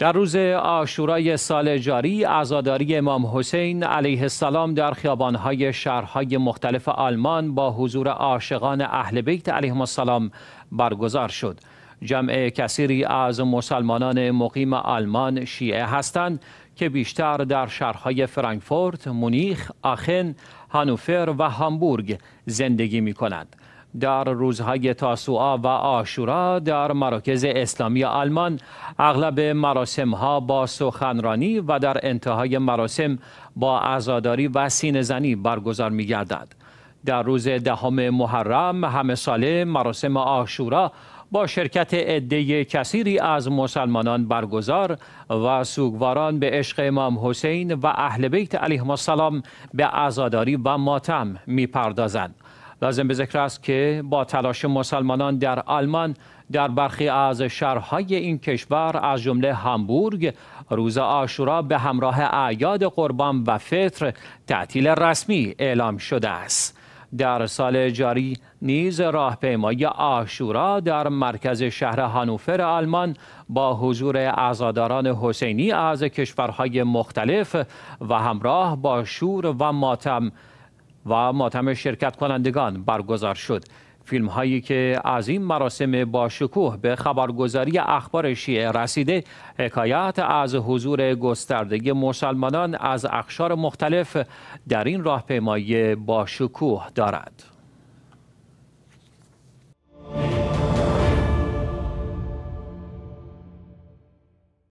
در روز آشورای سال جاری عزاداری امام حسین علیه السلام در خیابانهای شهرهای مختلف آلمان با حضور عاشقان اهل بیت علیهم السلام برگزار شد جمع کثیری از مسلمانان مقیم آلمان شیعه هستند که بیشتر در شهرهای فرانکفورت، مونیخ، آخن، هانوفر و هامبورگ زندگی می کنند. در روزهای تاسوعا و آشورا در مراکز اسلامی آلمان اغلب مراسم ها با سخنرانی و در انتهای مراسم با عزاداری و سینهزنی برگزار می گردد. در روز دهم محرم همه ساله مراسم آشورا با شرکت عده کثیری از مسلمانان برگزار و سوگواران به عشق امام حسین و اهل بیت علیهم السلام به عزاداری و ماتم پردازند. لازم به ذکر است که با تلاش مسلمانان در آلمان در برخی از شهرهای این کشور از جمله هامبورگ روز آشورا به همراه اعیاد قربان و فطر تعطیل رسمی اعلام شده است در سال جاری نیز راهپیمایی آشورا در مرکز شهر هانوفر آلمان با حضور عزاداران حسینی از کشورهای مختلف و همراه با شور و ماتم و ماتم شرکت کنندگان برگزار شد فیلم هایی که از این مراسم باشکوه به خبرگزاری اخبار شیعه رسیده حکایت از حضور گستردگی مسلمانان از اخشار مختلف در این راهپیمایی باشکوه دارد